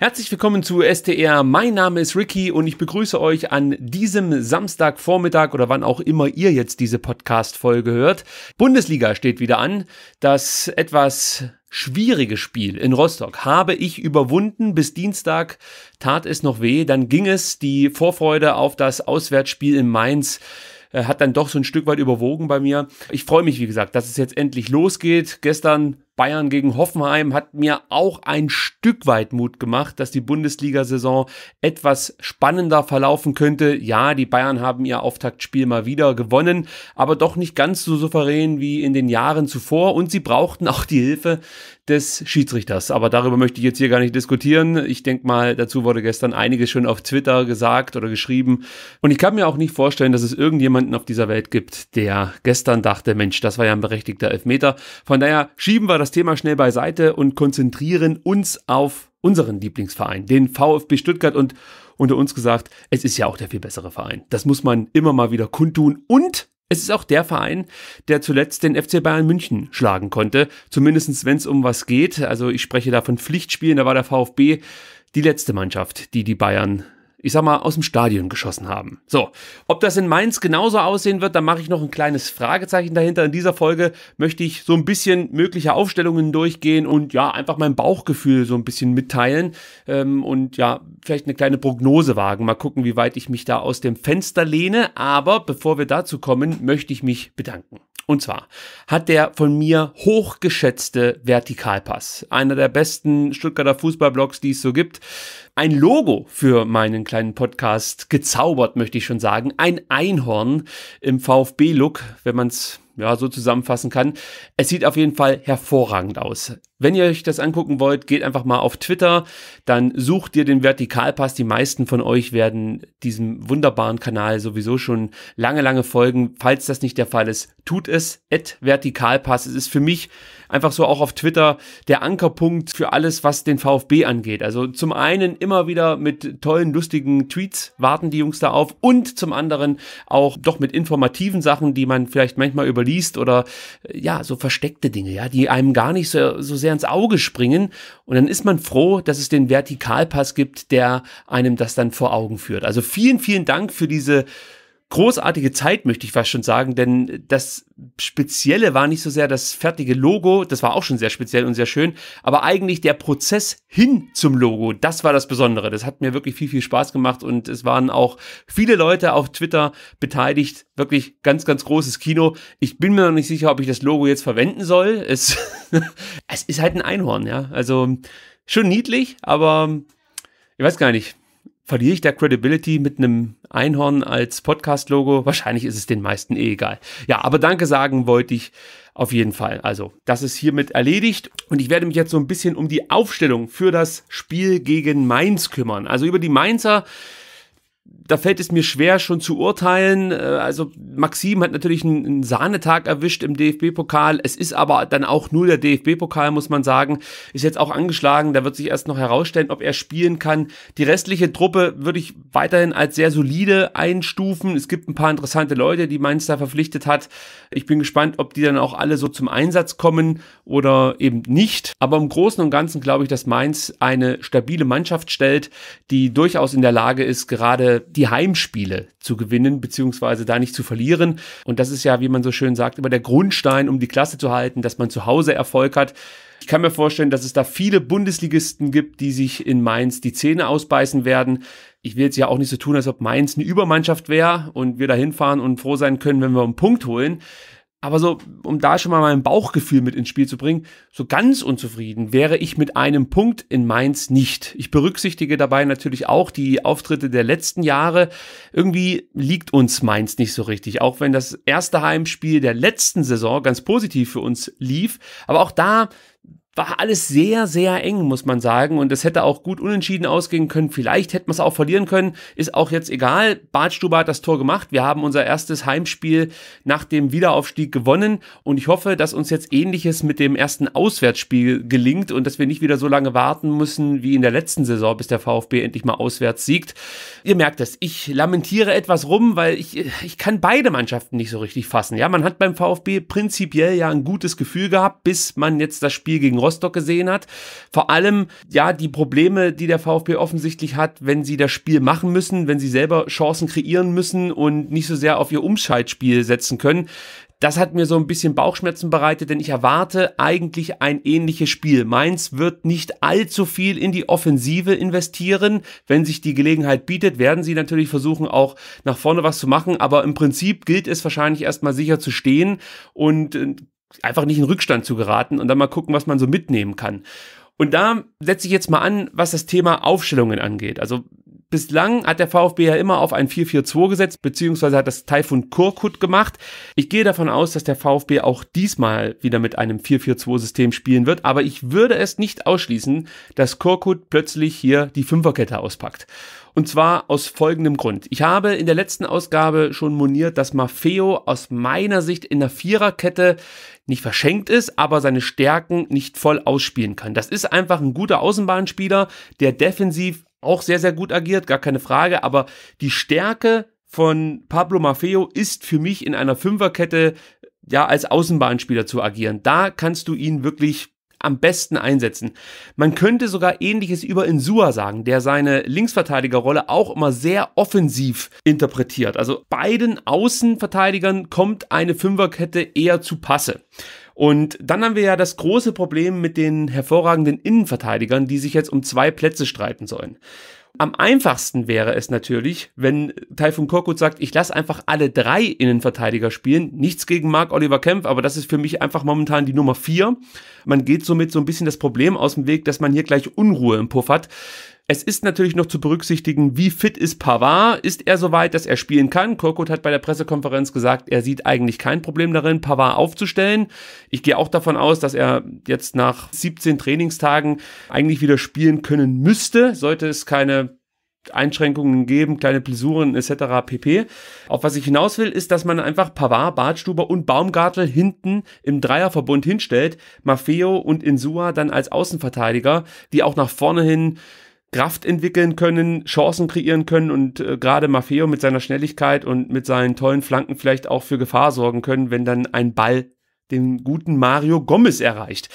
Herzlich willkommen zu STR. Mein Name ist Ricky und ich begrüße euch an diesem Samstagvormittag oder wann auch immer ihr jetzt diese Podcast-Folge hört. Bundesliga steht wieder an. Das etwas schwierige Spiel in Rostock habe ich überwunden. Bis Dienstag tat es noch weh. Dann ging es die Vorfreude auf das Auswärtsspiel in Mainz äh, hat dann doch so ein Stück weit überwogen bei mir. Ich freue mich, wie gesagt, dass es jetzt endlich losgeht. Gestern Bayern gegen Hoffenheim hat mir auch ein Stück weit Mut gemacht, dass die Bundesliga-Saison etwas spannender verlaufen könnte. Ja, die Bayern haben ihr Auftaktspiel mal wieder gewonnen, aber doch nicht ganz so souverän wie in den Jahren zuvor und sie brauchten auch die Hilfe des Schiedsrichters. Aber darüber möchte ich jetzt hier gar nicht diskutieren. Ich denke mal, dazu wurde gestern einiges schon auf Twitter gesagt oder geschrieben. Und ich kann mir auch nicht vorstellen, dass es irgendjemanden auf dieser Welt gibt, der gestern dachte, Mensch, das war ja ein berechtigter Elfmeter. Von daher schieben wir das das Thema schnell beiseite und konzentrieren uns auf unseren Lieblingsverein, den VfB Stuttgart und unter uns gesagt, es ist ja auch der viel bessere Verein. Das muss man immer mal wieder kundtun und es ist auch der Verein, der zuletzt den FC Bayern München schlagen konnte, zumindest wenn es um was geht. Also ich spreche da von Pflichtspielen, da war der VfB die letzte Mannschaft, die die Bayern ich sag mal, aus dem Stadion geschossen haben. So, ob das in Mainz genauso aussehen wird, da mache ich noch ein kleines Fragezeichen dahinter. In dieser Folge möchte ich so ein bisschen mögliche Aufstellungen durchgehen und ja, einfach mein Bauchgefühl so ein bisschen mitteilen ähm, und ja, vielleicht eine kleine Prognose wagen. Mal gucken, wie weit ich mich da aus dem Fenster lehne. Aber bevor wir dazu kommen, möchte ich mich bedanken. Und zwar hat der von mir hochgeschätzte Vertikalpass, einer der besten Stuttgarter Fußballblogs, die es so gibt, ein Logo für meinen kleinen Podcast gezaubert, möchte ich schon sagen. Ein Einhorn im VfB-Look, wenn man es ja, so zusammenfassen kann. Es sieht auf jeden Fall hervorragend aus. Wenn ihr euch das angucken wollt, geht einfach mal auf Twitter, dann sucht ihr den Vertikalpass. Die meisten von euch werden diesem wunderbaren Kanal sowieso schon lange, lange folgen. Falls das nicht der Fall ist, tut es. At Vertikalpass. Es ist für mich einfach so auch auf Twitter der Ankerpunkt für alles, was den VfB angeht. Also zum einen immer wieder mit tollen, lustigen Tweets warten die Jungs da auf und zum anderen auch doch mit informativen Sachen, die man vielleicht manchmal überliest oder ja, so versteckte Dinge, ja, die einem gar nicht so, so sehr sehr ins Auge springen. Und dann ist man froh, dass es den Vertikalpass gibt, der einem das dann vor Augen führt. Also vielen, vielen Dank für diese großartige Zeit, möchte ich fast schon sagen, denn das Spezielle war nicht so sehr das fertige Logo, das war auch schon sehr speziell und sehr schön, aber eigentlich der Prozess hin zum Logo, das war das Besondere. Das hat mir wirklich viel, viel Spaß gemacht und es waren auch viele Leute auf Twitter beteiligt. Wirklich ganz, ganz großes Kino. Ich bin mir noch nicht sicher, ob ich das Logo jetzt verwenden soll. Es, es ist halt ein Einhorn, ja. Also schon niedlich, aber ich weiß gar nicht verliere ich da Credibility mit einem Einhorn als Podcast-Logo? Wahrscheinlich ist es den meisten eh egal. Ja, aber Danke sagen wollte ich auf jeden Fall. Also, das ist hiermit erledigt und ich werde mich jetzt so ein bisschen um die Aufstellung für das Spiel gegen Mainz kümmern. Also über die Mainzer da fällt es mir schwer, schon zu urteilen. Äh, also Maxim hat natürlich einen, einen Sahnetag erwischt im DFB-Pokal. Es ist aber dann auch nur der DFB-Pokal, muss man sagen. Ist jetzt auch angeschlagen. Da wird sich erst noch herausstellen, ob er spielen kann. Die restliche Truppe würde ich weiterhin als sehr solide einstufen. Es gibt ein paar interessante Leute, die Mainz da verpflichtet hat. Ich bin gespannt, ob die dann auch alle so zum Einsatz kommen oder eben nicht. Aber im Großen und Ganzen glaube ich, dass Mainz eine stabile Mannschaft stellt, die durchaus in der Lage ist, gerade die die Heimspiele zu gewinnen, beziehungsweise da nicht zu verlieren. Und das ist ja, wie man so schön sagt, immer der Grundstein, um die Klasse zu halten, dass man zu Hause Erfolg hat. Ich kann mir vorstellen, dass es da viele Bundesligisten gibt, die sich in Mainz die Zähne ausbeißen werden. Ich will jetzt ja auch nicht so tun, als ob Mainz eine Übermannschaft wäre und wir da hinfahren und froh sein können, wenn wir einen Punkt holen. Aber so, um da schon mal mein Bauchgefühl mit ins Spiel zu bringen, so ganz unzufrieden wäre ich mit einem Punkt in Mainz nicht. Ich berücksichtige dabei natürlich auch die Auftritte der letzten Jahre. Irgendwie liegt uns Mainz nicht so richtig, auch wenn das erste Heimspiel der letzten Saison ganz positiv für uns lief. Aber auch da war alles sehr, sehr eng, muss man sagen. Und es hätte auch gut unentschieden ausgehen können. Vielleicht hätten wir es auch verlieren können. Ist auch jetzt egal. Bad Stuber hat das Tor gemacht. Wir haben unser erstes Heimspiel nach dem Wiederaufstieg gewonnen. Und ich hoffe, dass uns jetzt Ähnliches mit dem ersten Auswärtsspiel gelingt und dass wir nicht wieder so lange warten müssen wie in der letzten Saison, bis der VfB endlich mal auswärts siegt. Ihr merkt es. Ich lamentiere etwas rum, weil ich, ich kann beide Mannschaften nicht so richtig fassen. Ja, man hat beim VfB prinzipiell ja ein gutes Gefühl gehabt, bis man jetzt das Spiel gegen Rostock Rostock gesehen hat. Vor allem, ja, die Probleme, die der VfB offensichtlich hat, wenn sie das Spiel machen müssen, wenn sie selber Chancen kreieren müssen und nicht so sehr auf ihr Umschaltspiel setzen können. Das hat mir so ein bisschen Bauchschmerzen bereitet, denn ich erwarte eigentlich ein ähnliches Spiel. Mainz wird nicht allzu viel in die Offensive investieren. Wenn sich die Gelegenheit bietet, werden sie natürlich versuchen, auch nach vorne was zu machen. Aber im Prinzip gilt es wahrscheinlich erstmal sicher zu stehen und äh, einfach nicht in Rückstand zu geraten und dann mal gucken, was man so mitnehmen kann. Und da setze ich jetzt mal an, was das Thema Aufstellungen angeht. Also bislang hat der VfB ja immer auf ein 4-4-2 gesetzt, beziehungsweise hat das Taifun Kurkut gemacht. Ich gehe davon aus, dass der VfB auch diesmal wieder mit einem 4-4-2-System spielen wird, aber ich würde es nicht ausschließen, dass Kurkut plötzlich hier die Fünferkette auspackt. Und zwar aus folgendem Grund. Ich habe in der letzten Ausgabe schon moniert, dass Maffeo aus meiner Sicht in der Viererkette nicht verschenkt ist, aber seine Stärken nicht voll ausspielen kann. Das ist einfach ein guter Außenbahnspieler, der defensiv auch sehr, sehr gut agiert, gar keine Frage, aber die Stärke von Pablo Maffeo ist für mich in einer Fünferkette ja als Außenbahnspieler zu agieren. Da kannst du ihn wirklich am besten einsetzen. Man könnte sogar ähnliches über Insua sagen, der seine Linksverteidigerrolle auch immer sehr offensiv interpretiert. Also beiden Außenverteidigern kommt eine Fünferkette eher zu Passe. Und dann haben wir ja das große Problem mit den hervorragenden Innenverteidigern, die sich jetzt um zwei Plätze streiten sollen. Am einfachsten wäre es natürlich, wenn Taifun Korkut sagt, ich lasse einfach alle drei Innenverteidiger spielen. Nichts gegen Mark oliver Kempf, aber das ist für mich einfach momentan die Nummer vier. Man geht somit so ein bisschen das Problem aus dem Weg, dass man hier gleich Unruhe im Puff hat. Es ist natürlich noch zu berücksichtigen, wie fit ist Pavard? Ist er soweit, dass er spielen kann? Korkut hat bei der Pressekonferenz gesagt, er sieht eigentlich kein Problem darin, Pavard aufzustellen. Ich gehe auch davon aus, dass er jetzt nach 17 Trainingstagen eigentlich wieder spielen können müsste, sollte es keine Einschränkungen geben, kleine Pläsuren etc. pp. Auf was ich hinaus will, ist, dass man einfach Pavard, Bartstuber und Baumgartel hinten im Dreierverbund hinstellt, Maffeo und Insua dann als Außenverteidiger, die auch nach vorne hin Kraft entwickeln können, Chancen kreieren können und äh, gerade Maffeo mit seiner Schnelligkeit und mit seinen tollen Flanken vielleicht auch für Gefahr sorgen können, wenn dann ein Ball den guten Mario Gomez erreicht.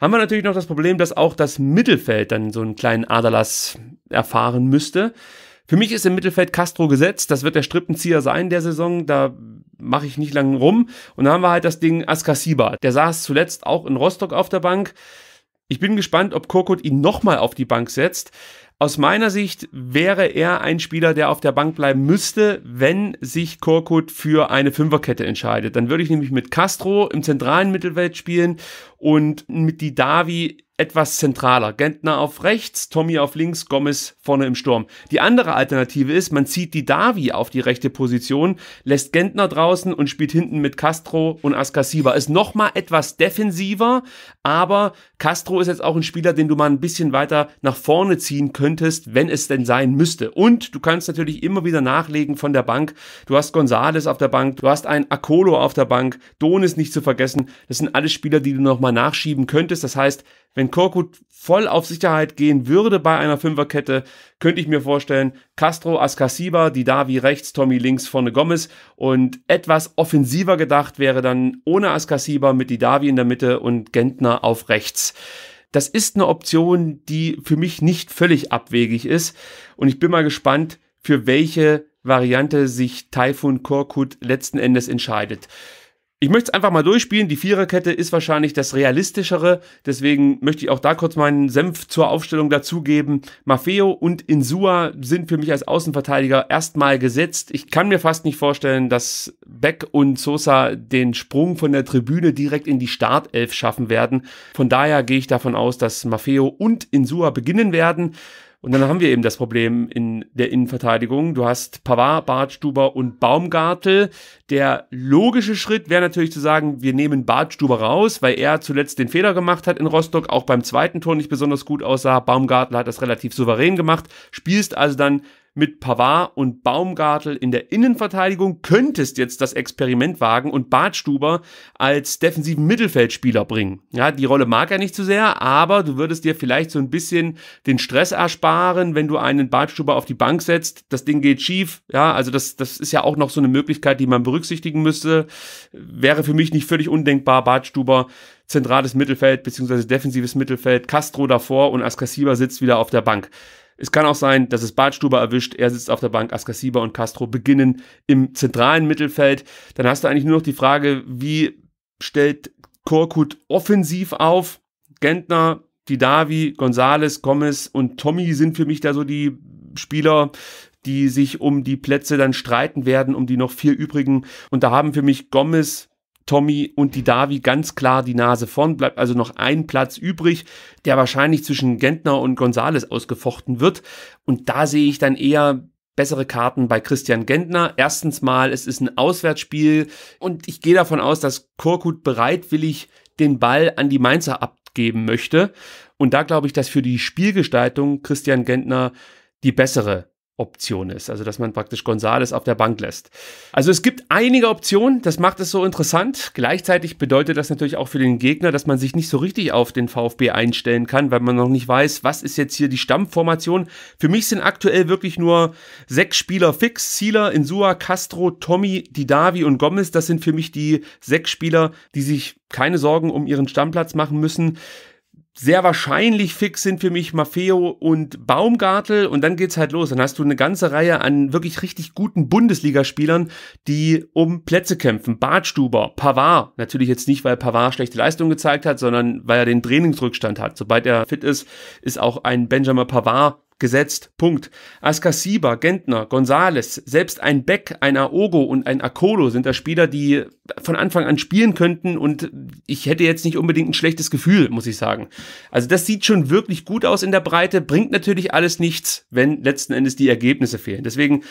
Haben wir natürlich noch das Problem, dass auch das Mittelfeld dann so einen kleinen Aderlass erfahren müsste. Für mich ist im Mittelfeld Castro gesetzt. Das wird der Strippenzieher sein der Saison. Da mache ich nicht lange rum. Und dann haben wir halt das Ding Askasiba. Der saß zuletzt auch in Rostock auf der Bank. Ich bin gespannt, ob Korkut ihn nochmal auf die Bank setzt. Aus meiner Sicht wäre er ein Spieler, der auf der Bank bleiben müsste, wenn sich Korkut für eine Fünferkette entscheidet. Dann würde ich nämlich mit Castro im zentralen Mittelfeld spielen und mit Didavi etwas zentraler. Gentner auf rechts, Tommy auf links, Gomez vorne im Sturm. Die andere Alternative ist, man zieht die Davi auf die rechte Position, lässt Gentner draußen und spielt hinten mit Castro und Askasiba. Ist nochmal etwas defensiver, aber Castro ist jetzt auch ein Spieler, den du mal ein bisschen weiter nach vorne ziehen könntest, wenn es denn sein müsste. Und du kannst natürlich immer wieder nachlegen von der Bank. Du hast Gonzales auf der Bank, du hast einen Akolo auf der Bank, Donis nicht zu vergessen. Das sind alles Spieler, die du nochmal nachschieben könntest. Das heißt, wenn Korkut voll auf Sicherheit gehen würde bei einer Fünferkette, könnte ich mir vorstellen, Castro, Ascasiba, Didavi rechts, Tommy links, vorne Gomez und etwas offensiver gedacht wäre dann ohne Askasiba mit Didavi in der Mitte und Gentner auf rechts. Das ist eine Option, die für mich nicht völlig abwegig ist und ich bin mal gespannt, für welche Variante sich Taifun Korkut letzten Endes entscheidet. Ich möchte es einfach mal durchspielen. Die Viererkette ist wahrscheinlich das realistischere. Deswegen möchte ich auch da kurz meinen Senf zur Aufstellung dazugeben. Maffeo und Insua sind für mich als Außenverteidiger erstmal gesetzt. Ich kann mir fast nicht vorstellen, dass Beck und Sosa den Sprung von der Tribüne direkt in die Startelf schaffen werden. Von daher gehe ich davon aus, dass Maffeo und Insua beginnen werden. Und dann haben wir eben das Problem in der Innenverteidigung. Du hast Pavard, Bartstuber und Baumgartel. Der logische Schritt wäre natürlich zu sagen, wir nehmen Bartstuber raus, weil er zuletzt den Fehler gemacht hat in Rostock, auch beim zweiten Tor nicht besonders gut aussah. Baumgartel hat das relativ souverän gemacht. Spielst also dann mit Pavard und Baumgartel in der Innenverteidigung könntest jetzt das Experiment wagen und Bartstuber als defensiven Mittelfeldspieler bringen. Ja, die Rolle mag er nicht so sehr, aber du würdest dir vielleicht so ein bisschen den Stress ersparen, wenn du einen Bartstuber auf die Bank setzt. Das Ding geht schief. Ja, also das, das ist ja auch noch so eine Möglichkeit, die man berücksichtigen müsste. Wäre für mich nicht völlig undenkbar, Bartstuber zentrales Mittelfeld beziehungsweise defensives Mittelfeld, Castro davor und Ascasiba sitzt wieder auf der Bank. Es kann auch sein, dass es Badstuber erwischt, er sitzt auf der Bank, Askasiba und Castro beginnen im zentralen Mittelfeld. Dann hast du eigentlich nur noch die Frage, wie stellt Korkut offensiv auf? Gentner, Didavi, Gonzales, Gomez und Tommy sind für mich da so die Spieler, die sich um die Plätze dann streiten werden, um die noch vier übrigen. Und da haben für mich Gomez, Tommy und die Davi ganz klar die Nase vorn, bleibt also noch ein Platz übrig, der wahrscheinlich zwischen Gentner und Gonzales ausgefochten wird. Und da sehe ich dann eher bessere Karten bei Christian Gentner. Erstens mal, es ist ein Auswärtsspiel und ich gehe davon aus, dass Korkut bereitwillig den Ball an die Mainzer abgeben möchte. Und da glaube ich, dass für die Spielgestaltung Christian Gentner die bessere Option ist. Also, dass man praktisch Gonzales auf der Bank lässt. Also, es gibt einige Optionen. Das macht es so interessant. Gleichzeitig bedeutet das natürlich auch für den Gegner, dass man sich nicht so richtig auf den VfB einstellen kann, weil man noch nicht weiß, was ist jetzt hier die Stammformation. Für mich sind aktuell wirklich nur sechs Spieler fix. Sieler, Insua, Castro, Tommy, Didavi und Gomez. Das sind für mich die sechs Spieler, die sich keine Sorgen um ihren Stammplatz machen müssen sehr wahrscheinlich fix sind für mich Maffeo und Baumgartel und dann geht's halt los. Dann hast du eine ganze Reihe an wirklich richtig guten Bundesligaspielern, die um Plätze kämpfen. Bartstuber, Pavard, natürlich jetzt nicht, weil Pavard schlechte Leistung gezeigt hat, sondern weil er den Trainingsrückstand hat. Sobald er fit ist, ist auch ein Benjamin Pavard gesetzt. Punkt. Askasiba, Gentner, Gonzales, selbst ein Beck, ein Aogo und ein Akolo sind da Spieler, die von Anfang an spielen könnten und ich hätte jetzt nicht unbedingt ein schlechtes Gefühl, muss ich sagen. Also das sieht schon wirklich gut aus in der Breite, bringt natürlich alles nichts, wenn letzten Endes die Ergebnisse fehlen. Deswegen,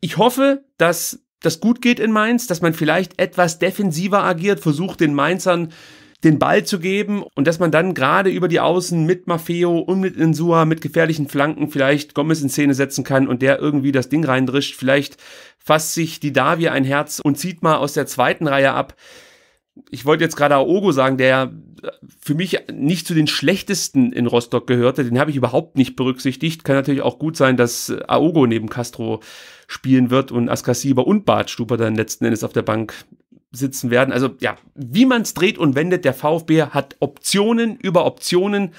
ich hoffe, dass das gut geht in Mainz, dass man vielleicht etwas defensiver agiert, versucht den Mainzern den Ball zu geben und dass man dann gerade über die Außen mit Maffeo und mit Insua mit gefährlichen Flanken vielleicht Gomez in Szene setzen kann und der irgendwie das Ding reindrischt. Vielleicht fasst sich die Davi ein Herz und zieht mal aus der zweiten Reihe ab. Ich wollte jetzt gerade Aogo sagen, der äh, für mich nicht zu den schlechtesten in Rostock gehörte. Den habe ich überhaupt nicht berücksichtigt. Kann natürlich auch gut sein, dass äh, Aogo neben Castro spielen wird und Askasiba und Bartstuber dann letzten Endes auf der Bank sitzen werden. Also ja, wie man es dreht und wendet, der VfB hat Optionen über Optionen.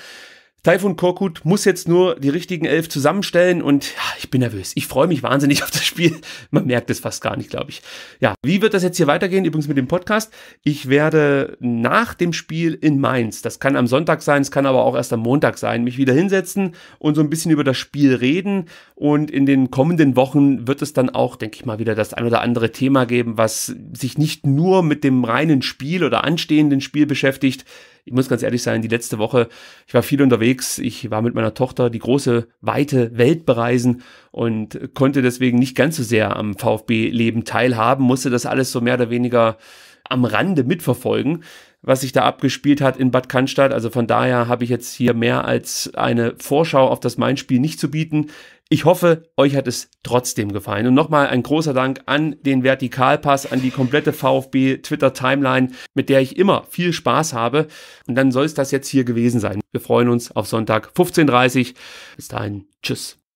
Taifun Korkut muss jetzt nur die richtigen elf zusammenstellen und ja, ich bin nervös. Ich freue mich wahnsinnig auf das Spiel. Man merkt es fast gar nicht, glaube ich. Ja, wie wird das jetzt hier weitergehen? Übrigens mit dem Podcast. Ich werde nach dem Spiel in Mainz, das kann am Sonntag sein, es kann aber auch erst am Montag sein, mich wieder hinsetzen und so ein bisschen über das Spiel reden. Und in den kommenden Wochen wird es dann auch, denke ich mal, wieder das ein oder andere Thema geben, was sich nicht nur mit dem reinen Spiel oder anstehenden Spiel beschäftigt, ich muss ganz ehrlich sein, die letzte Woche, ich war viel unterwegs, ich war mit meiner Tochter die große, weite Welt bereisen und konnte deswegen nicht ganz so sehr am VfB-Leben teilhaben, musste das alles so mehr oder weniger am Rande mitverfolgen, was sich da abgespielt hat in Bad Cannstatt. Also von daher habe ich jetzt hier mehr als eine Vorschau auf das Main-Spiel nicht zu bieten. Ich hoffe, euch hat es trotzdem gefallen. Und nochmal ein großer Dank an den Vertikalpass, an die komplette VfB Twitter Timeline, mit der ich immer viel Spaß habe. Und dann soll es das jetzt hier gewesen sein. Wir freuen uns auf Sonntag 15.30 Bis dahin, tschüss.